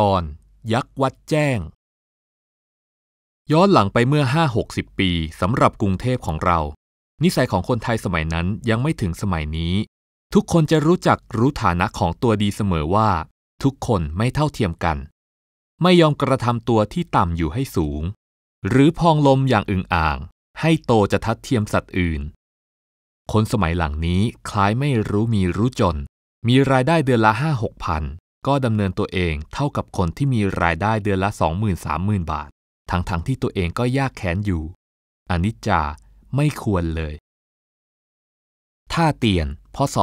ตอน ยักษ์วัดแจ้ง ย้อนหลังไปเมื่อ 5 60 ปีสำหรับกรุงเทพของเรา นิสัยของคนไทยสมัยนั้นยังไม่ถึงสมัยนี้ ทุกคนจะรู้จักรู้ฐานะของตัวดีเสมอว่า ทุกคนไม่เท่าเทียมกัน ไม่ยอมกระทำตัวที่ต่ำอยู่ให้สูง หรือพองลมอย่างอึงอ่าง ให้โตจะทัดเทียมสัตว์อื่น คนสมัยหลังนี้คล้ายไม่รู้มีรู้จน มีรายได้เดือนละห้าหกพันก็ดำเนินตัวเองเท่ากับคนที่มีรายได้เดือนละ20,000-30,000บาท ทั้งๆทที่ตัวเองก็ยากแค้นอยู่อนิจจาไม่ควรเลย ท่าเตียน พศ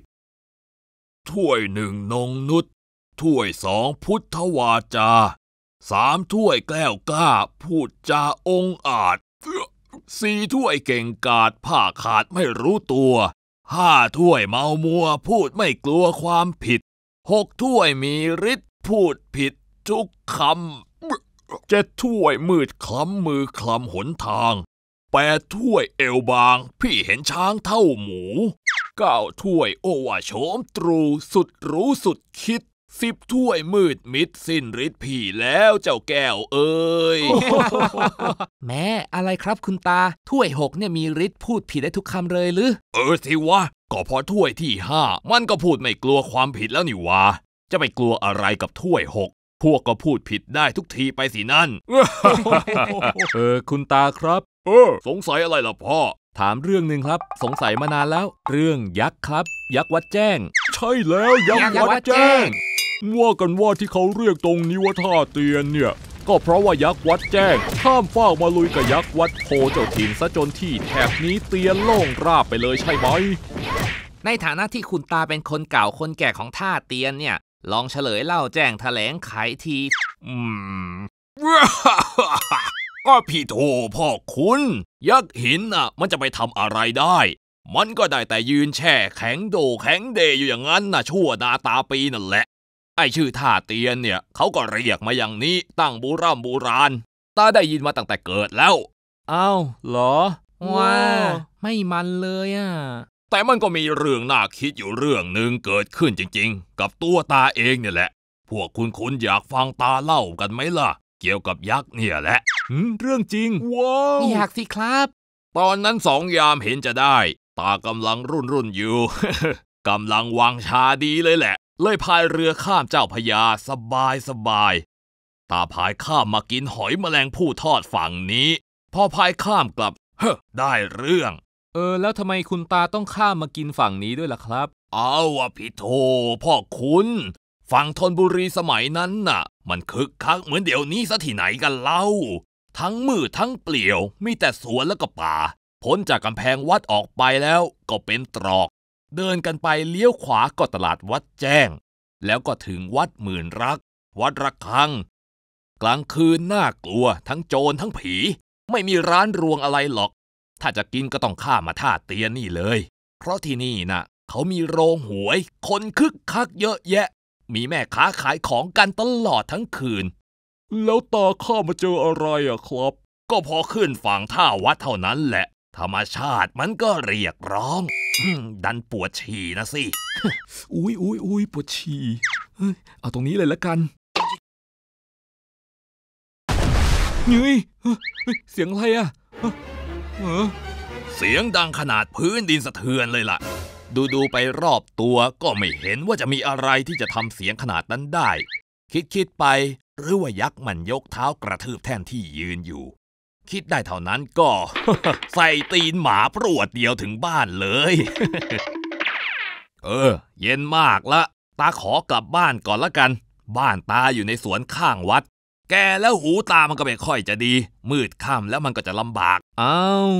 2560 ถ้วยหนึ่งนงนุษถ้วยสองพุทธวาจาสามถ้วยแก้วกล้า พูดจาองอาจสี่ถ้วยเก่งกาดผ้าขาดไม่รู้ตัว ห้าถ้วยเมามัวพูดไม่กลัวความผิดหกถ้วยมีฤทธิ์พูดผิดทุกคำ เจ็ดถ้วยมืดคล้ำมือคลำหนทาง แปดถ้วยเอวบางพี่เห็นช้างเท่าหมู เก้าถ้วยโอวาโฉมตรู สุดรู้สุดคิดสิบถ้วยมืดมิดสิ้นฤทธิ์ผีแล้วเจ้าแก้วเอ้ยแม่อะไรครับคุณตาถ้วยหกเนี่ยมีฤทธิ์พูดผิดได้ทุกคำเลยหรือเออสิวะก็พอถ้วยที่ห้ามันก็พูดไม่กลัวความผิดแล้วนี่วะ จะไปกลัวอะไรกับถ้วยหกพวกก็พูดผิดได้ทุกทีไปสินั่นเออ คุณตาครับ เออสงสัยอะไรล่ะพ่อถามเรื่องหนึ่งครับ สงสัยมานานแล้ว เรื่องยักษ์ครับ ยักษ์วัดแจ้ง ใช่แล้วยักษ์วัดแจ้งว่ากันว่าที่เขาเรียกตรงนี้ว่าท่าเตียนเนี่ย ก็เพราะว่ายักษ์วัดแจ้งข้ามฟากมาลุยกับยักษ์วัดโพเจ้าถิ่นซะจนที่แถบนี้เตียนโล่งราบไปเลยใช่ไหม ในฐานะที่คุณตาเป็นคนเก่าคนแก่ของท่าเตียนเนี่ย ลองเฉลยเล่าแจ้งแถลงไขที อืมก็พี่โทพ่อคุณ ยักษ์หินอ่ะ มันจะไปทำอะไรได้ มันก็ได้แต่ยืนแช่ แข็งโดแข็งเดอยู่อย่างนั้นน่ะชั่วนาตาปีนั่นแหละไอชื่อท่าเตียนเนี่ยเขาก็เรียกมาอย่างนี้ตั้งบูร่ำบูราณตาได้ยินมาตั้งแต่เกิดแล้ว อ้าว เหรอว้าไม่มันเลยอ่ะแต่มันก็มีเรื่องน่าคิดอยู่เรื่องหนึ่งเกิดขึ้นจริงๆ กับตัวตาเองเนี่ยแหละ พวกคุณคุณอยากฟังตาเล่ากันไหมล่ะ เกี่ยวกับยักษ์เนี่ยแหละเรื่องจริงว้าวอยากสิครับ ตอนนั้นสองยามเห็นจะได้ ตากำลังรุ่นรุ่นอยู่กำลังวางชาดีเลยแหละเลยพายเรือข้ามเจ้าพญาสบายสบายตาพายข้ามมากินหอยแมลงผู้ทอดฝั่งนี้ พอพายข้ามกลับ เฮ้ได้เรื่อง เออ แล้วทำไมคุณตาต้องข้ามมากินฝั่งนี้ด้วยล่ะครับ เอาวะพี่โทพ่อคุณฝั่งธนบุรีสมัยนั้นน่ะ มันคึกคักเหมือนเดี๋ยวนี้ซะที่ไหนกันเล่า ทั้งมืดทั้งเปลี่ยว มีแต่สวนแล้วก็ป่าพ้นจากกำแพงวัดออกไปแล้วก็เป็นตรอกเดินกันไปเลี้ยวขวาก็ตลาดวัดแจ้ง แล้วก็ถึงวัดหมื่นรัก วัดระฆัง กลางคืนน่ากลัว ทั้งโจรทั้งผี ไม่มีร้านรวงอะไรหรอก ถ้าจะกินก็ต้องข้ามาท่าเตียนนี่เลย เพราะที่นี่นะ่ะเขามีโรงหวย คนคึกคักเยอะแยะ มีแม่ค้าขายของกันตลอดทั้งคืน แล้วตาข้ามาเจออะไรอะครับ ก็พอขึ้นฝั่งท่าวัดเท่านั้นแหละธรรมชาติมันก็เรียกร้อง ดันปวดฉี่นะสิ อุ้ยอุ้ยอุ้ยปวดฉี่เอาตรงนี้เลยละกันเฮ้ยเสียงอะไรอะเสียงดังขนาดพื้นดินสะเทือนเลยล่ะ ดูดูไปรอบตัวก็ไม่เห็นว่าจะมีอะไรที่จะทำเสียงขนาดนั้นได้ คิดคิดไปหรือว่ายักษ์มันยกเท้ากระทืบแท่นที่ยืนอยู่คิดได้เท่านั้นก็ ใส่ตีนหมาปรวดเดียวถึงบ้านเลย เออ เย็นมากละ ตาขอกลับบ้านก่อนละกัน บ้านตาอยู่ในสวนข้างวัด แกแล้วหูตามันก็ไม่ค่อยจะดี มืดค่ำแล้วมันก็จะลำบากอ้าว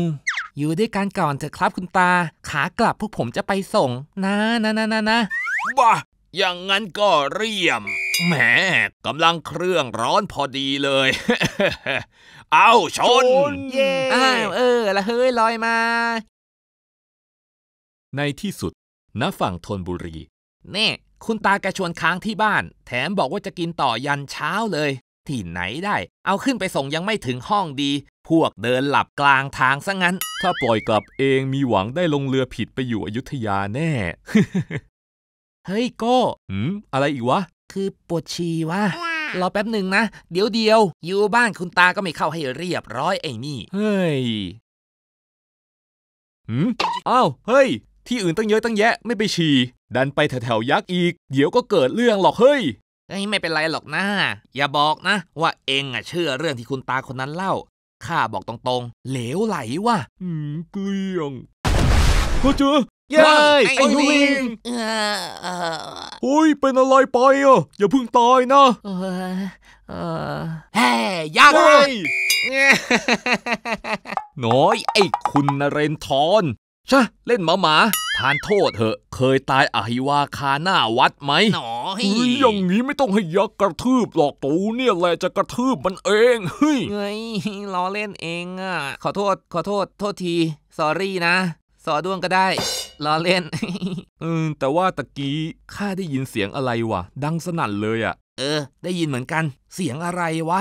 อยู่ด้วยกันก่อนเถอะครับคุณตา ขากลับพวกผมจะไปส่ง นะนะนะนะนะบ้าอย่างนั้นก็เรียมแหมกำลังเครื่องร้อนพอดีเลย เอาชน เย่อ้าวเออ ละเฮ้ยลอยมา ในที่สุดณฝั่งธนบุรีเน่คุณตาแกชวนค้างที่บ้าน แถมบอกว่าจะกินต่อยันเช้าเลยที่ไหนได้ เอาขึ้นไปส่งยังไม่ถึงห้องดี พวกเดินหลับกลางทางซะงั้น ถ้าปล่อยกลับเองมีหวังได้ลงเรือผิดไปอยู่อยุธยาแน่เฮ้ยโก้อืม อะไรอีกวะ คือปวดฉี่วะรอแป๊บหนึ่งนะ เดี๋ยวเดียว อยู่บ้านคุณตาก็ไม่เข้าให้เรียบร้อยไอ้นี่ เฮ้ยอืม อ้าว เฮ้ย ที่อื่นตั้งเยอะตั้งแยะ ไม่ไปฉี่ ดันไปแถวๆยักษ์อีก เดี๋ยวก็เกิดเรื่องหรอกเฮ้ย้ย ไม่เป็นไรหรอกนะ อย่าบอกนะ ว่าเองอ่ะเชื่อเรื่องที่คุณตาคนนั้นเล่า ข้าบอกตรงๆ เหลวไหลว่ะอืมเกลี้ยงพ่อเจอย้ไอ้ลิงเฮ้ยเป็นอะไรไปอ่ะ อย่าเพิ่งตายนะแฮ่ยักษ์ยน้อย ไอ้คุณนเรนทรชะ เล่นหมาหมา ทานโทษเถอะ เคยตายอหิวาคาหน้าวัดไหมหนออย่างนี้ไม่ต้องให้ยักษ์กระทืบหรอกตูเนี่ยแหละจะกระทืบมันเองเฮ้ยล้อเล่นเองอ่ะขอโทษขอโทษโทษทีสอรี่นะสอด้วงก็ได้ล้อเล่นอืมแต่ว่าตะกี้ข้าได้ยินเสียงอะไรวะ ดังสนั่นเลยอะ่ะเออ ได้ยินเหมือนกัน เสียงอะไรวะ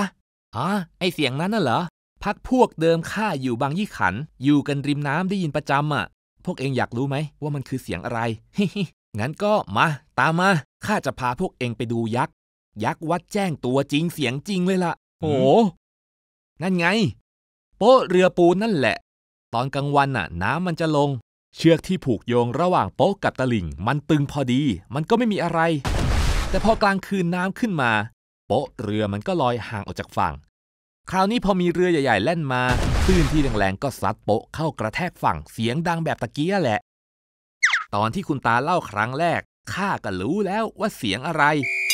อ๋อไอเสียงนั้นน่ะเหรอพักพวกเดิมข้าอยู่บางยี่ขัน อยู่กันริมน้ำได้ยินประจำอ่ะ พวกเองอยากรู้ไหมว่ามันคือเสียงอะไรงั้นก็มาตามมาข้าจะพาพวกเองไปดูยักษ์ ยักษ์วัดแจ้งตัวจริงเสียงจริงเลยละ่ะโอ้นั่นไง โป๊ะเรือปูนั่นแหละตอนกลางวันน่ะ น้ำมันจะลง เชือกที่ผูกโยงระหว่างโป๊กกับตะลิ่งมันตึงพอดีมันก็ไม่มีอะไร แต่พอกลางคืนน้ำขึ้นมา โป๊ะเรือมันก็ลอยห่างออกจากฝั่ง คราวนี้พอมีเรือใหญ่ ๆแล่นมาคลื่นที่แรงๆก็ซัดโป๊ะเข้ากระแทกฝั่งเสียงดังแบบตะเกียแหละ ตอนที่คุณตาเล่าครั้งแรกข้าก็รู้แล้วว่าเสียงอะไร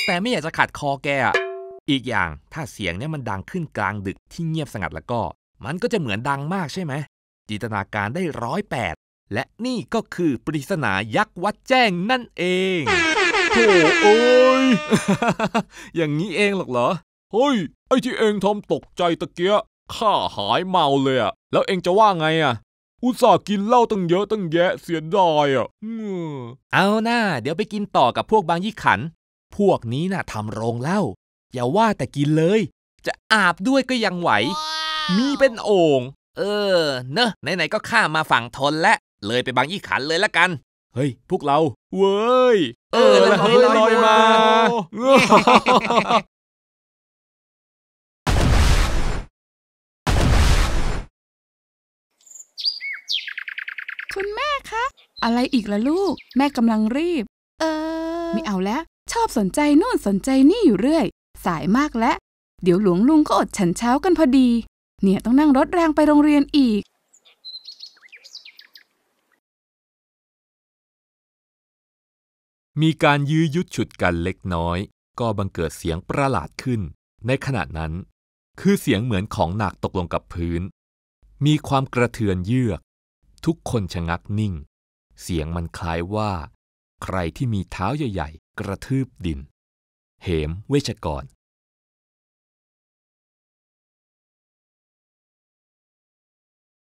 แต่ไม่อยากจะขัดคอแกอีกอย่างถ้าเสียงเนี้ยมันดังขึ้นกลางดึกที่เงียบสงัดแล้วก็ มันก็จะเหมือนดังมากใช่ไหมจินตนาการได้ร้อยแปด และนี่ก็คือปริศนายักษ์วัดแจ้งนั่นเองโ่โอ้ยอย่างนี้เองหรอกเหรอ เฮ้ย ไอที่เองทำตกใจตะเกียข้าหายเมาเลยอะแล้วเองจะว่าไงอะอุตส่าห์กินเหล้าตั้งเยอะตั้งแยะเสียดายอะเอาหน้าเดี๋ยวไปกินต่อกับพวกบางยี่ขัน พวกนี้น่ะทำโรงเหล้าอย่าว่าแต่กินเลย จะอาบด้วยก็ยังไหวมีเป็นโอ่งเออ เนอะไหนๆ ก็ข้ามาฝั่งทนและ เลยไปบางยี่ขันเลยละกัน เฮ้ย พวกเรา เว้ย เออลเฮ้ยลอยมา คุณแม่คะ อะไรอีกล่ะลูก แม่กำลังรีบ เออ ไม่เอาแล้ว ชอบสนใจนู่นสนใจนี่อยู่เรื่อย สายมากแล้ว เดี๋ยวหลวงลุงก็อดฉันเช้ากันพอดีเนี่ยต้องนั่งรถแรงไปโรงเรียนอีก มีการยื้อยุดฉุดกันเล็กน้อย ก็บังเกิดเสียงประหลาดขึ้น ในขณะนั้น คือเสียงเหมือนของหนักตกลงกับพื้น มีความกระเทือนเยือกทุกคนชะงักนิ่ง เสียงมันคล้ายว่า ใครที่มีเท้าใหญ่ๆกระทืบดิน เหมเวชกร